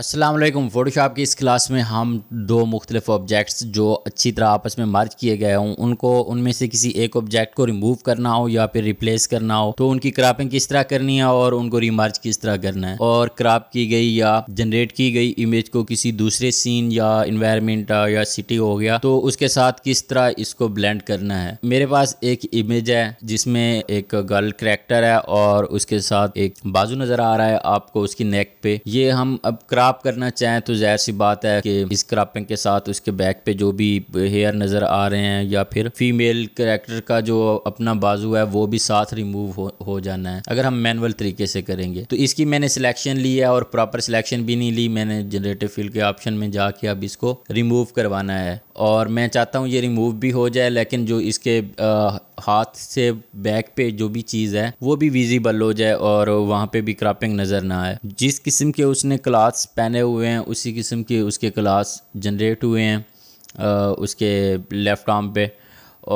Aslam Photoshop की इस class में हम दो मुख्तलिफ ऑब्जेक्ट्स जो अच्छी तरह आपस में मर्ज किए गए हों उनको उनमें से किसी एक ऑब्जेक्ट को रिमूव करना हो या फिर रिप्लेस करना हो तो उनकी क्रॉपिंग किस तरह करनी है और उनको रिमर्ज किस तरह करना है और क्रॉप की गई या जनरेट की गई इमेज को किसी दूसरे सीन या इन्वायरमेंट या सिटी हो गया तो उसके साथ किस तरह इसको ब्लेंड करना है मेरे पास एक इमेज है जिसमें एक गर्ल करेक्टर है और उसके साथ एक बाजू नज़र आ रहा है आपको उसकी नेक पे ये हम अब क्रॉप क्रॉप करना चाहें तो जाहिर सी बात है कि इस क्रॉपिंग के साथ उसके बैक पे जो भी हेयर नज़र आ रहे हैं या फिर फीमेल करेक्टर का जो अपना बाजू है वो भी साथ रिमूव हो, हो जाना है अगर हम मैनुअल तरीके से करेंगे तो इसकी मैंने सिलेक्शन ली है और प्रॉपर सिलेक्शन भी नहीं ली मैंने जनरेटिव फील्ड के ऑप्शन में जाके अब इसको रिमूव करवाना है और मैं चाहता हूँ ये रिमूव भी हो जाए लेकिन जो इसके आ, हाथ से बैक पे जो भी चीज़ है वो भी विजिबल हो जाए और वहाँ पे भी क्रॉपिंग नज़र ना आए जिस किस्म के उसने क्लास पहने हुए हैं उसी किस्म के उसके क्लास जनरेट हुए हैं उसके लेफ़्ट आर्म पे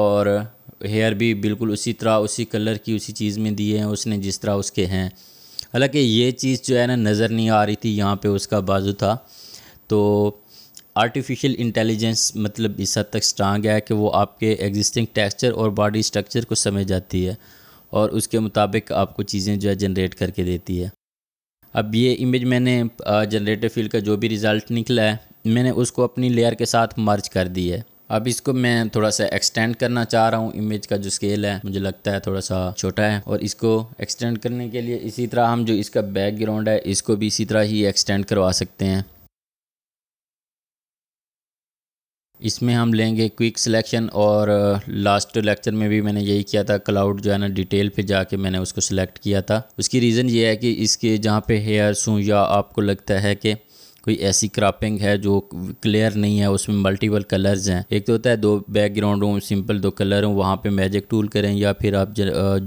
और हेयर भी बिल्कुल उसी तरह उसी कलर की उसी चीज़ में दिए हैं उसने जिस तरह उसके हैं हालांकि ये चीज़ जो है ना नज़र नहीं आ रही थी यहाँ पे उसका बाजू था तो आर्टिफिशियल इंटेलिजेंस मतलब इस हद तक स्ट्रांग है कि वो आपके एग्जिस्टिंग टेक्सचर और बॉडी स्ट्रक्चर को समझ जाती है और उसके मुताबिक आपको चीज़ें जो है जनरेट करके देती है अब ये इमेज मैंने जनरेटर फील्ड का जो भी रिज़ल्ट निकला है मैंने उसको अपनी लेयर के साथ मर्ज कर दी है अब इसको मैं थोड़ा सा एक्सटेंड करना चाह रहा हूँ इमेज का जो स्केल है मुझे लगता है थोड़ा सा छोटा है और इसको एक्सटेंड करने के लिए इसी तरह हम जो इसका बैकग्राउंड है इसको भी इसी तरह ही एक्सटेंड करवा सकते हैं इसमें हम लेंगे क्विक सिलेक्शन और लास्ट लेक्चर में भी मैंने यही किया था क्लाउड जो है ना डिटेल पे जाके मैंने उसको सिलेक्ट किया था उसकी रीज़न ये है कि इसके जहाँ पे हेयर्स हूँ या आपको लगता है कि कोई ऐसी क्रापिंग है जो क्लियर नहीं है उसमें मल्टीपल कलर्स हैं एक तो होता है दो बैकग्राउंड हो सिंपल दो कलर हों वहाँ पे मैजिक टूल करें या फिर आप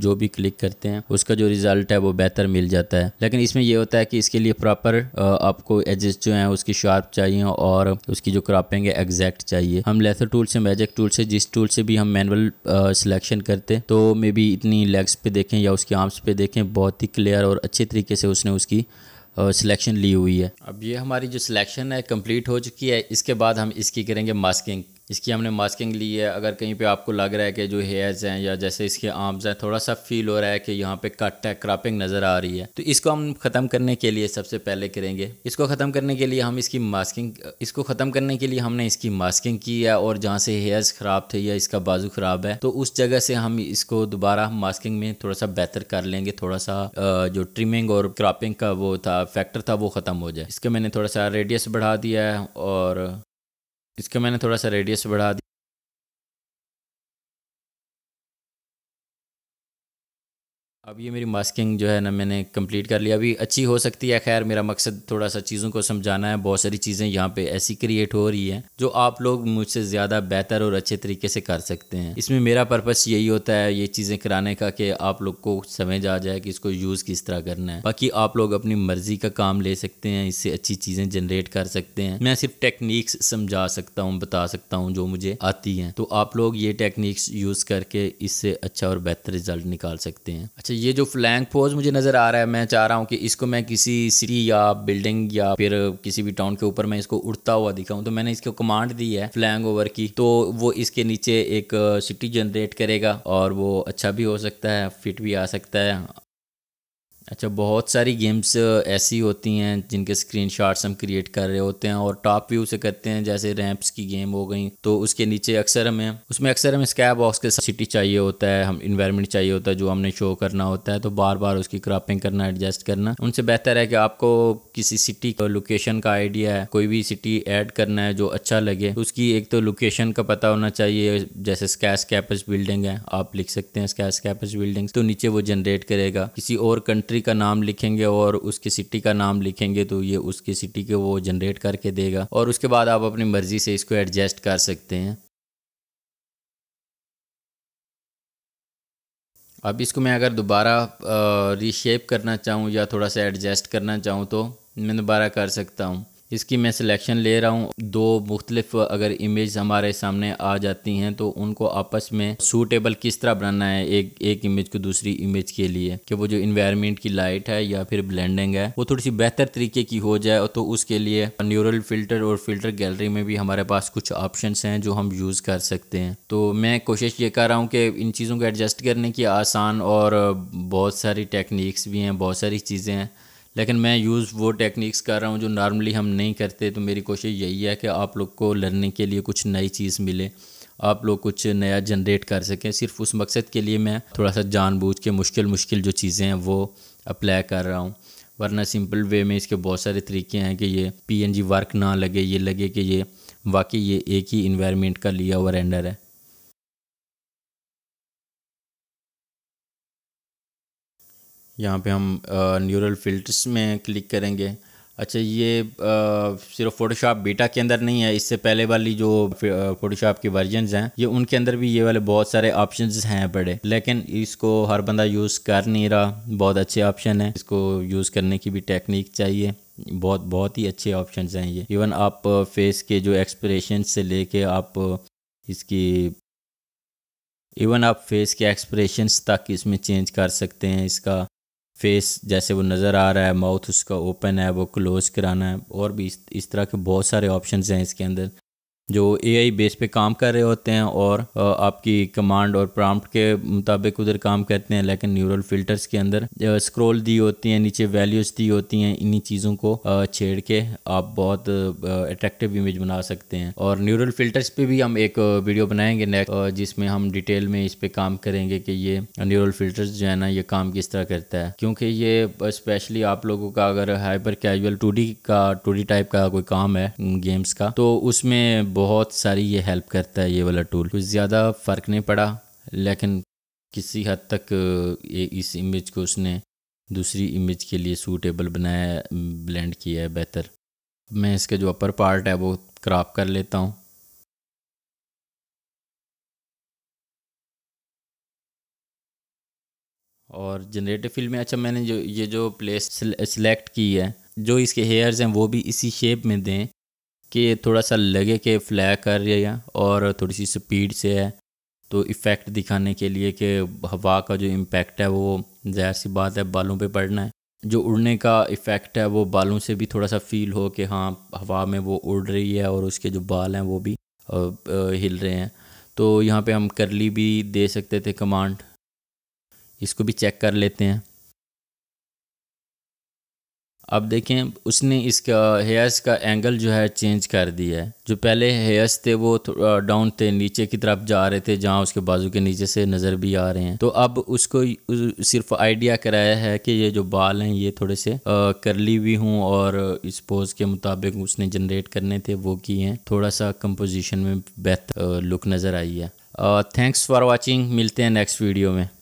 जो भी क्लिक करते हैं उसका जो रिज़ल्ट है वो बेहतर मिल जाता है लेकिन इसमें यह होता है कि इसके लिए प्रॉपर आपको एजस्ट जो हैं उसकी शार्प चाहिए और उसकी जो क्रॉपिंग है एग्जैक्ट चाहिए हम लेथर टूल से मैजिक टूल से जिस टूल से भी हम मैनुअल सिलेक्शन करते तो मे बी इतनी लेग्स पे देखें या उसकी आर्म्स पे देखें बहुत ही क्लियर और अच्छे तरीके से उसने उसकी सिलेक्शन ली हुई है अब ये हमारी जो सिलेक्शन है कंप्लीट हो चुकी है इसके बाद हम इसकी करेंगे मास्किंग इसकी हमने मास्किंग ली है अगर कहीं पे आपको लग रहा है कि जो हेयर्स हैं या जैसे इसके आर्म्स हैं थोड़ा सा फील हो रहा है कि यहाँ पे कट है क्रॉपिंग नज़र आ रही है तो इसको हम ख़त्म करने के लिए सबसे पहले करेंगे इसको ख़त्म करने के लिए हम इसकी मास्किंग इसको ख़त्म करने के लिए हमने इसकी मास्किंग की है और जहाँ से हेयर्स ख़राब थे या इसका बाजू ख़राब है तो उस जगह से हम इसको दोबारा मास्किंग में थोड़ा सा बेहतर कर लेंगे थोड़ा सा जो ट्रिमिंग और क्रॉपिंग का वो था फैक्टर था वो ख़त्म हो जाए इसके मैंने थोड़ा सा रेडियस बढ़ा दिया है और इसका मैंने थोड़ा सा रेडियस बढ़ा दिया अब ये मेरी मास्किंग जो है ना मैंने कंप्लीट कर लिया अभी अच्छी हो सकती है खैर मेरा मकसद थोड़ा सा चीज़ों को समझाना है बहुत सारी चीज़ें यहाँ पे ऐसी क्रिएट हो रही हैं जो आप लोग मुझसे ज़्यादा बेहतर और अच्छे तरीके से कर सकते हैं इसमें मेरा पर्पस यही होता है ये चीज़ें कराने का कि आप लोग को समझ आ जाए कि इसको यूज़ किस तरह करना है बाकी आप लोग अपनी मर्ज़ी का काम ले सकते हैं इससे अच्छी चीज़ें जनरेट कर सकते हैं मैं सिर्फ टेक्निक्स समझा सकता हूँ बता सकता हूँ जो मुझे आती हैं तो आप लोग ये टेक्निक्स यूज़ करके इससे अच्छा और बेहतर रिजल्ट निकाल सकते हैं अच्छा ये जो फ्लैंक फोर्स मुझे नज़र आ रहा है मैं चाह रहा हूँ कि इसको मैं किसी सिटी या बिल्डिंग या फिर किसी भी टाउन के ऊपर मैं इसको उड़ता हुआ दिखाऊँ तो मैंने इसको कमांड दी है फ्लैंग ओवर की तो वो इसके नीचे एक सिटी जनरेट करेगा और वो अच्छा भी हो सकता है फिट भी आ सकता है अच्छा बहुत सारी गेम्स ऐसी होती हैं जिनके स्क्रीन शॉट्स हम क्रिएट कर रहे होते हैं और टॉप व्यू से करते हैं जैसे रैंप्स की गेम हो गई तो उसके नीचे अक्सर हमें उसमें अक्सर हमें स्कै बॉक्स के सिटी चाहिए होता है हम इन्वायरमेंट चाहिए होता है जो हमने शो करना होता है तो बार बार उसकी क्रॉपिंग करना एडजस्ट करना उनसे बेहतर है कि आपको किसी सिटी लोकेशन का आइडिया है कोई भी सिटी ऐड करना है जो अच्छा लगे उसकी एक तो लोकेशन का पता होना चाहिए जैसे स्कैस कैपस बिल्डिंग है आप लिख सकते हैं स्कैस कैपस बिल्डिंग तो नीचे वो जनरेट करेगा किसी और कंट्री कंट्री का नाम लिखेंगे और उसकी सिटी का नाम लिखेंगे तो ये उसकी सिटी के वो जनरेट करके देगा और उसके बाद आप अपनी मर्ज़ी से इसको एडजस्ट कर सकते हैं अब इसको मैं अगर दोबारा रीशेप करना चाहूँ या थोड़ा सा एडजस्ट करना चाहूँ तो मैं दोबारा कर सकता हूँ इसकी मैं सिलेक्शन ले रहा हूँ दो मुख्तलिफ अगर इमेज हमारे सामने आ जाती हैं तो उनको आपस में सूटेबल किस तरह बनाना है एक एक इमेज को दूसरी इमेज के लिए कि वो जो इन्वायरमेंट की लाइट है या फिर ब्लेंडिंग है वो थोड़ी सी बेहतर तरीके की हो जाए तो उसके लिए न्यूरल फिल्टर और फिल्टर गैलरी में भी हमारे पास कुछ ऑप्शन हैं जो हम यूज़ कर सकते हैं तो मैं कोशिश ये कर रहा हूँ कि इन चीज़ों को एडजस्ट करने की आसान और बहुत सारी टेक्निक्स भी हैं बहुत सारी चीज़ें हैं लेकिन मैं यूज़ वो टेक्निक्स कर रहा हूँ जो नॉर्मली हम नहीं करते तो मेरी कोशिश यही है कि आप लोग को लर्निंग के लिए कुछ नई चीज़ मिले आप लोग कुछ नया जनरेट कर सकें सिर्फ उस मकसद के लिए मैं थोड़ा सा जानबूझ के मुश्किल मुश्किल जो चीज़ें हैं वो अप्लाई कर रहा हूँ वरना सिंपल वे में इसके बहुत सारे तरीके हैं कि ये पी वर्क ना लगे ये लगे कि ये वाकई ये एक ही इन्वायरमेंट का लिया हुआ रेंडर है यहाँ पे हम न्यूरल फिल्टर्स में क्लिक करेंगे अच्छा ये आ, सिर्फ फ़ोटोशॉप बीटा के अंदर नहीं है इससे पहले वाली जो फ़ोटोशॉप के वर्जन हैं ये उनके अंदर भी ये वाले बहुत सारे ऑप्शन हैं बड़े लेकिन इसको हर बंदा यूज़ कर नहीं रहा बहुत अच्छे ऑप्शन है इसको यूज़ करने की भी टेक्निक चाहिए बहुत बहुत ही अच्छे ऑप्शन हैं ये इवन आप फेस के जो एक्सप्रेशन से लेके आप इसकी इवन आप फेस के एक्सप्रेशंस तक इसमें चेंज कर सकते हैं इसका फेस जैसे वो नज़र आ रहा है माउथ उसका ओपन है वो क्लोज़ कराना है और भी इस इस तरह के बहुत सारे ऑप्शन हैं इसके अंदर जो ए आई बेस पे काम कर रहे होते हैं और आपकी कमांड और प्रॉम्प्ट के मुताबिक उधर काम करते हैं लेकिन न्यूरल फिल्टर्स के अंदर स्क्रॉल दी होती हैं नीचे वैल्यूज़ दी होती हैं इन्हीं चीज़ों को छेड़ के आप बहुत अट्रैक्टिव इमेज बना सकते हैं और न्यूरल फिल्टर्स पे भी हम एक वीडियो बनाएंगे नेक्स्ट जिसमें हम डिटेल में इस पर काम करेंगे कि ये न्यूरल फिल्टर्स जो है ना ये काम किस तरह करता है क्योंकि ये स्पेशली आप लोगों का अगर हाइपर कैजुअल टू का टू टाइप का कोई काम है गेम्स का तो उसमें बहुत सारी ये हेल्प करता है ये वाला टूल कुछ ज़्यादा फ़र्क नहीं पड़ा लेकिन किसी हद तक ये इस इमेज को उसने दूसरी इमेज के लिए सूटेबल बनाया ब्लेंड किया है बेहतर मैं इसका जो अपर पार्ट है वो क्रॉप कर लेता हूँ और जनरेटिव फील्ड में अच्छा मैंने जो ये जो प्लेस सिलेक्ट की है जो इसके हेयर्स हैं वो भी इसी शेप में दें कि थोड़ा सा लगे कि फ्लै कर रही है और थोड़ी सी स्पीड से है तो इफ़ेक्ट दिखाने के लिए कि हवा का जो इम्पेक्ट है वो ज़ाहिर सी बात है बालों पे पड़ना है जो उड़ने का इफ़ेक्ट है वो बालों से भी थोड़ा सा फील हो कि हाँ हवा में वो उड़ रही है और उसके जो बाल हैं वो भी हिल रहे हैं तो यहाँ पे हम करली भी दे सकते थे कमांड इसको भी चेक कर लेते हैं अब देखें उसने इसका हेयर्स का एंगल जो है चेंज कर दिया है जो पहले हेयर्स थे वो डाउन थे नीचे की तरफ जा रहे थे जहाँ उसके बाजू के नीचे से नज़र भी आ रहे हैं तो अब उसको सिर्फ आइडिया कराया है कि ये जो बाल हैं ये थोड़े से करली भी हूँ और इस पोज के मुताबिक उसने जनरेट करने थे वो किए हैं थोड़ा सा कंपोजिशन में बेहतर लुक नज़र आई है थैंक्स फॉर वॉचिंग मिलते हैं नेक्स्ट वीडियो में